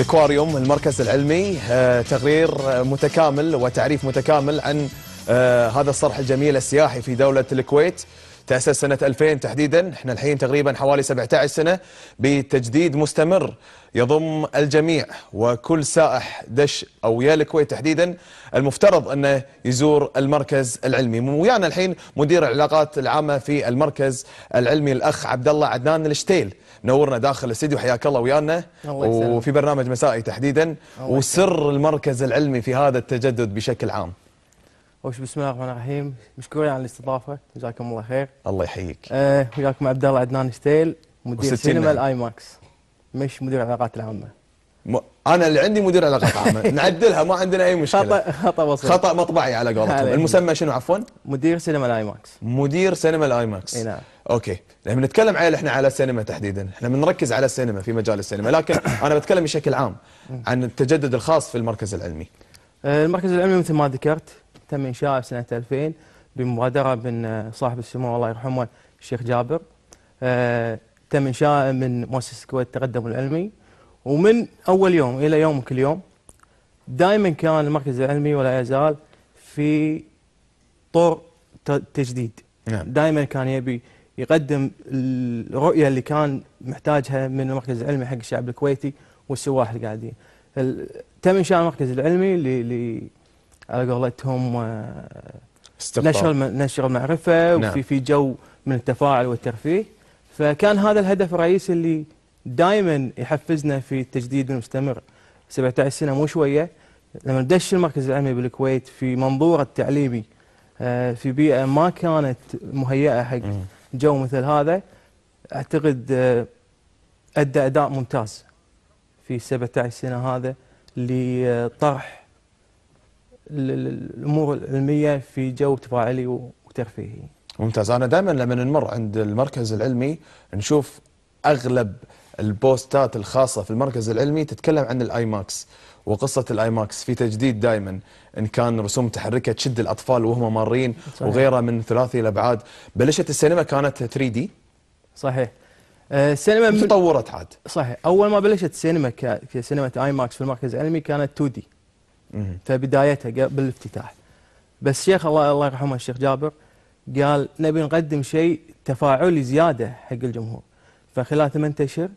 الاكواريوم المركز العلمي آه، تقرير متكامل وتعريف متكامل عن آه، هذا الصرح الجميل السياحي في دولة الكويت تأسس سنة 2000 تحديدا احنا الحين تقريبا حوالي 17 سنة بتجديد مستمر يضم الجميع وكل سائح دش أو يا الكويت تحديدا المفترض أنه يزور المركز العلمي ويانا الحين مدير العلاقات العامة في المركز العلمي الأخ عبد الله عدنان الشتيل نورنا داخل الاستديو حياك الله ويانا وفي برنامج مسائي تحديدا وسر المركز العلمي في هذا التجدد بشكل عام وش بسم الله الرحمن الرحيم مشكورين على الاستضافه جزاكم الله خير الله يحييك أه وياكم عبد الله عدنان شتيل مدير سينما نعم. الاي ماكس مش مدير العلاقات العامه م... انا اللي عندي مدير علاقات عامه نعدلها ما عندنا اي مشكله خطا خطا بسيط خطا مطبعي على قولتهم المسمى شنو عفوا مدير سينما الاي ماكس مدير سينما الاي ماكس اي نعم اوكي لما نتكلم عليه احنا على السينما تحديدا احنا بنركز على السينما في مجال السينما لكن انا بتكلم بشكل عام عن التجدد الخاص في المركز العلمي آه، المركز العلمي مثل ما ذكرت تم انشائه سنه 2000 بمبادره من آه، صاحب السمو الله يرحمه الشيخ جابر آه، تم انشائه من مؤسسه الكويت التقدم العلمي ومن اول يوم الى يومك اليوم دائما كان المركز العلمي ولا يزال في طور تجديد نعم. دائما كان يبي يقدم الرؤيه اللي كان محتاجها من المركز العلمي حق الشعب الكويتي والسواح القاعدين تم انشاء المركز العلمي ل على قولتهم آه، نشر نشر المعرفه نعم. وفي في جو من التفاعل والترفيه فكان هذا الهدف الرئيسي اللي دائما يحفزنا في التجديد المستمر 17 سنه مو شويه لما دش المركز العلمي بالكويت في منظوره التعليمي آه، في بيئه ما كانت مهيئه حق جو مثل هذا اعتقد آه، ادى اداء ممتاز في 17 سنه هذا لطرح الامور العلميه في جو تفاعلي وترفيهي. ممتاز انا دائما لما نمر عند المركز العلمي نشوف اغلب البوستات الخاصة في المركز العلمي تتكلم عن الاي ماكس وقصة الاي ماكس في تجديد دائما إن كان رسوم متحركة تشد الأطفال وهم مارين وغيرها من ثلاثي الأبعاد بلشت السينما كانت 3 دي صحيح آه، السينما من... تطورت عاد صحيح اول ما بلشت السينما ك... كسينما اي ماكس في المركز العلمي كانت 2 دي فبدايتها قبل الافتتاح بس شيخ الله الله يرحمه الشيخ جابر قال نبي نقدم شيء تفاعلي زياده حق الجمهور فخلال 8 اشهر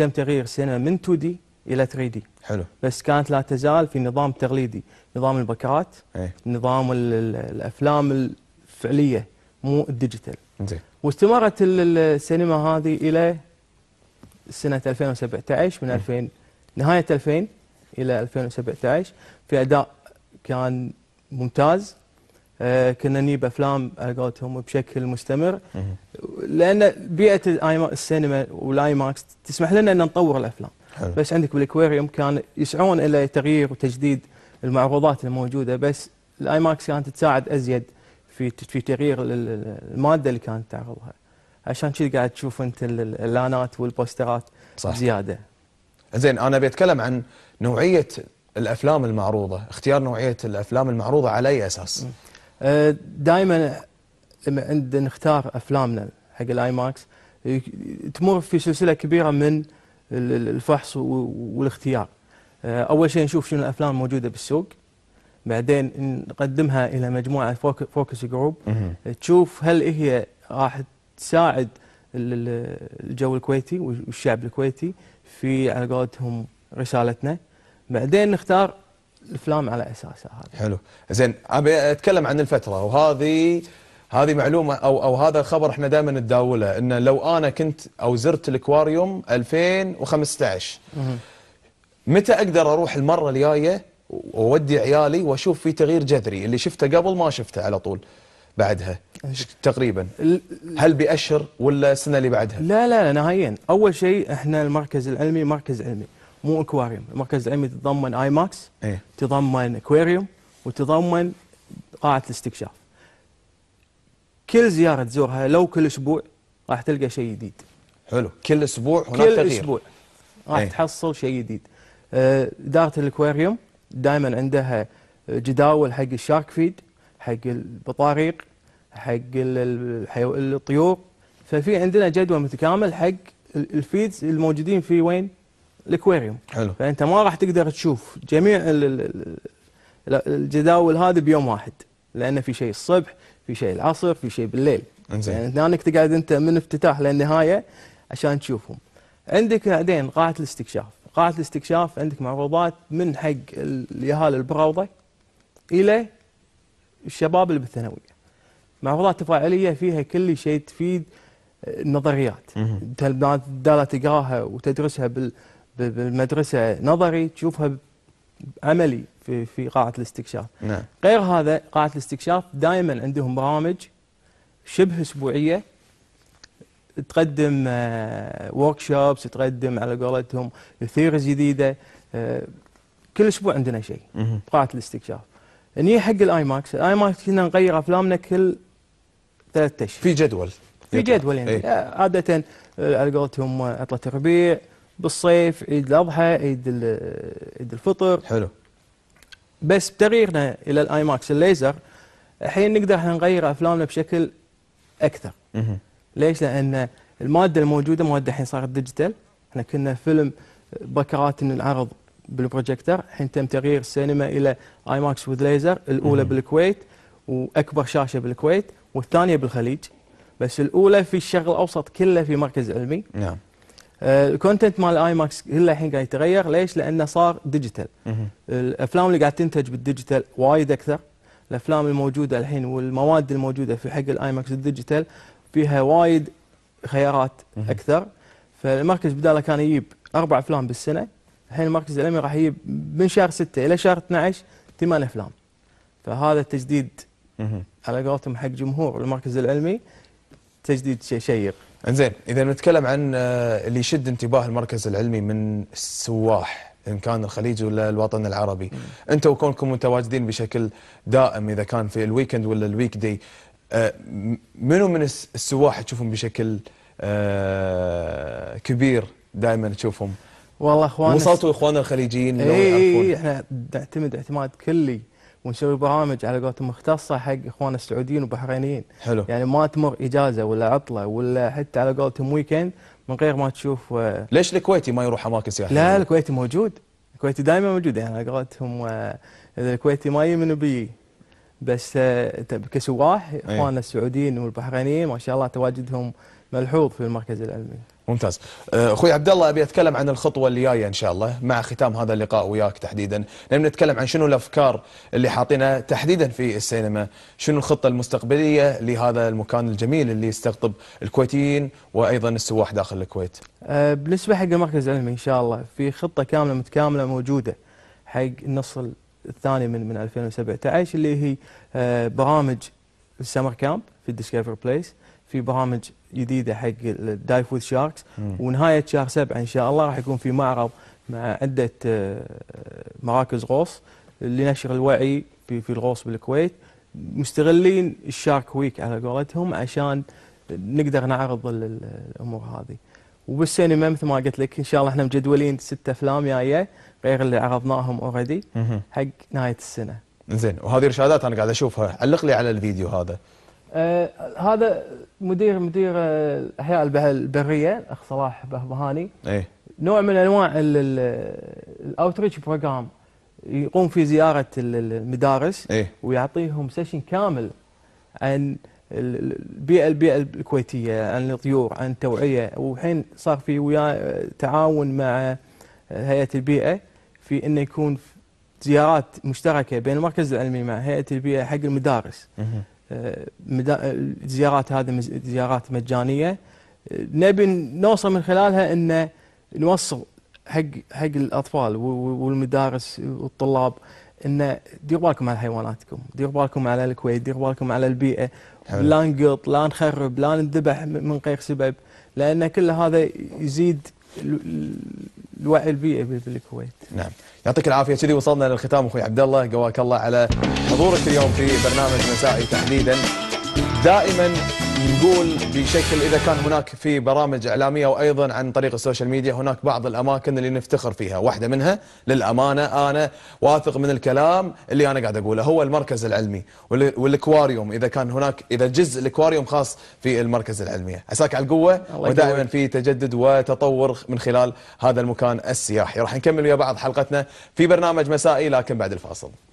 تم تغيير سنه من 2 دي الى 3 دي حلو بس كانت لا تزال في نظام تقليدي نظام البكرات ايه؟ نظام الافلام الفعليه مو الديجيتال زين واستمرت السينما هذه الى سنه 2017 من 2000 إيه. نهايه 2000 الى 2017 في اداء كان ممتاز آه كنا نجيب افلام على قولتهم بشكل مستمر إيه. لان بيئه السينما والاي ماكس تسمح لنا ان نطور الافلام حلو. بس عندك بالاكواريوم كان يسعون الى تغيير وتجديد المعروضات الموجوده بس الاي ماكس كانت تساعد ازيد في في تغيير الماده اللي كانت تعرضها عشان كذا قاعد تشوف انت الاعلانات والبوسترات صح. زياده زين انا بيتكلم عن نوعيه الافلام المعروضه اختيار نوعيه الافلام المعروضه على اي اساس أه، دائما لما عند نختار افلامنا حق الاي ماكس تمر في سلسله كبيره من الفحص والاختيار آه، اول شيء نشوف شنو الافلام الموجوده بالسوق بعدين نقدمها الى مجموعه فوكس جروب آه، تشوف هل هي راح تساعد الجو الكويتي والشعب الكويتي في على قولتهم رسالتنا بعدين نختار الافلام على اساسها هذا حلو زين ابي اتكلم عن الفتره وهذه هذه معلومه او او هذا الخبر احنا دائما نتداوله انه لو انا كنت او زرت الاكواريوم 2015 متى اقدر اروح المره الجايه واودي عيالي واشوف في تغيير جذري اللي شفته قبل ما شفته على طول بعدها تقريبا هل باشهر ولا السنه اللي بعدها لا لا نهائيا اول شيء احنا المركز العلمي مركز علمي مو اكواريوم المركز العلمي تتضمن اي ماكس ايه؟ تضمن اكواريوم وتضمن قاعه الاستكشاف كل زياره تزورها لو كل اسبوع راح تلقى شيء جديد حلو كل اسبوع هناك كل تغيير. اسبوع راح إيه. تحصل شيء جديد آه، اداره الاكواريوم دائما عندها جداول حق الشارك فيد حق البطاريق حق الحيو... الطيور ففي عندنا جدول متكامل حق الفيدز الموجودين في وين الاكواريوم حلو فانت ما راح تقدر تشوف جميع الجداول هذه بيوم واحد لان في شيء الصبح في شيء العصر في شيء بالليل انزين يعني هناك تقعد انت من افتتاح للنهايه عشان تشوفهم عندك بعدين قاعه الاستكشاف قاعه الاستكشاف عندك معروضات من حق اليهال البراوضه الى الشباب اللي بالثانويه معروضات تفاعليه فيها كل شيء تفيد النظريات دالة تقراها وتدرسها بالمدرسه نظري تشوفها عملي في في قاعه الاستكشاف نعم. غير هذا قاعه الاستكشاف دائما عندهم برامج شبه اسبوعيه تقدم ورك آه، شوبس تقدم على قولتهم ثيريز جديده آه، كل اسبوع عندنا شيء قاعه الاستكشاف اني حق الاي ماكس الاي ماكس كنا نغير افلامنا كل ثلاثة اشهر في جدول في جدول يعني إيه. آه، عاده على قولتهم عطله الربيع بالصيف عيد الاضحى عيد عيد الفطر حلو بس بتغييرنا الى الاي ماكس الليزر الحين نقدر نغير افلامنا بشكل اكثر ليش لان الماده الموجوده ماده الحين صارت ديجيتال احنا كنا فيلم بكرات العرض بالبروجيكتر الحين تم تغيير السينما الى اي ماكس وذ ليزر الاولى بالكويت واكبر شاشه بالكويت والثانيه بالخليج بس الاولى في الشرق الاوسط كله في مركز علمي نعم الكونتنت آه، مال اي ماكس كله الحين قاعد يتغير ليش؟ لانه صار ديجيتال الافلام اللي قاعد تنتج بالديجيتال وايد اكثر الافلام الموجوده الحين والمواد الموجوده في حق الاي ماكس الديجيتال فيها وايد خيارات اكثر فالمركز بداله كان يجيب اربع افلام بالسنه الحين المركز العلمي راح يجيب من شهر 6 الى شهر 12 ثمان افلام فهذا التجديد على قولتهم حق جمهور المركز العلمي تجديد شيق انزين اذا نتكلم عن آه، اللي يشد انتباه المركز العلمي من السواح ان كان الخليج ولا الوطن العربي انت وكونكم متواجدين بشكل دائم اذا كان في الويكند ولا الويك دي آه، منو من السواح تشوفهم بشكل آه، كبير دائما تشوفهم والله اخوان وصلتوا اخواننا الخليجيين اي احنا نعتمد اعتماد كلي ونسوي برامج على قولتهم مختصه حق اخواننا السعوديين والبحرينيين حلو يعني ما تمر اجازه ولا عطله ولا حتى على قولتهم ويكند من غير ما تشوف و... آه، ليش الكويتي ما يروح اماكن سياحيه؟ لا الكويتي موجود الكويتي دائما موجود يعني على قولتهم آه، الكويتي ما يمن بي بس آه، كسواح إيه. اخواننا السعوديين والبحرينيين ما شاء الله تواجدهم ملحوظ في المركز العلمي ممتاز أه، اخوي عبد الله ابي اتكلم عن الخطوه اللي جايه ان شاء الله مع ختام هذا اللقاء وياك تحديدا نبي نتكلم عن شنو الافكار اللي حاطينها تحديدا في السينما شنو الخطه المستقبليه لهذا المكان الجميل اللي يستقطب الكويتيين وايضا السواح داخل الكويت أه بالنسبه حق المركز العلمي ان شاء الله في خطه كامله متكامله موجوده حق النص الثاني من من 2017 اللي هي أه، برامج السمر كامب في الديسكفر بليس في برامج جديده حق الدايف وذ شاركس ونهايه شهر سبعه ان شاء الله راح يكون في معرض مع عده آه، مراكز غوص لنشر الوعي في في الغوص بالكويت مستغلين الشارك ويك على قولتهم عشان نقدر نعرض الامور هذه وبالسينما مثل ما قلت لك ان شاء الله احنا مجدولين ست افلام جايه غير اللي عرضناهم اوريدي حق نهايه السنه زين وهذه ارشادات انا قاعد اشوفها علق لي على الفيديو هذا آه هذا مدير مدير الاحياء آه، البريه الاخ صلاح بهبهاني ايه نوع من انواع الاوتريتش بروجرام يقوم في زياره المدارس ايه ويعطيهم سيشن كامل عن البيئه البيئه الكويتيه عن الطيور عن التوعيه والحين صار في ويا تعاون مع هيئه البيئه في انه يكون زيارات مشتركه بين المركز العلمي مع هيئه البيئه حق المدارس الزيارات هذه زيارات مجانيه نبي نوصل من خلالها ان نوصل حق حق الاطفال والمدارس والطلاب ان ديروا بالكم على حيواناتكم، ديروا بالكم على الكويت، ديروا بالكم على البيئه، حلو. لا نقط، لا نخرب، لا نذبح من غير سبب، لان كل هذا يزيد الوعي البيئي بالكويت. نعم، يعطيك العافيه كذي وصلنا للختام اخوي عبد الله، قواك الله على حضورك اليوم في برنامج مساعي تحديدا. دائما نقول بشكل اذا كان هناك في برامج اعلاميه وايضا عن طريق السوشيال ميديا هناك بعض الاماكن اللي نفتخر فيها، واحده منها للامانه انا واثق من الكلام اللي انا قاعد اقوله هو المركز العلمي والاكواريوم اذا كان هناك اذا جزء الاكواريوم خاص في المركز العلمي، عساك على القوه ودائما في تجدد وتطور من خلال هذا المكان السياحي، راح نكمل ويا بعض حلقتنا في برنامج مسائي لكن بعد الفاصل.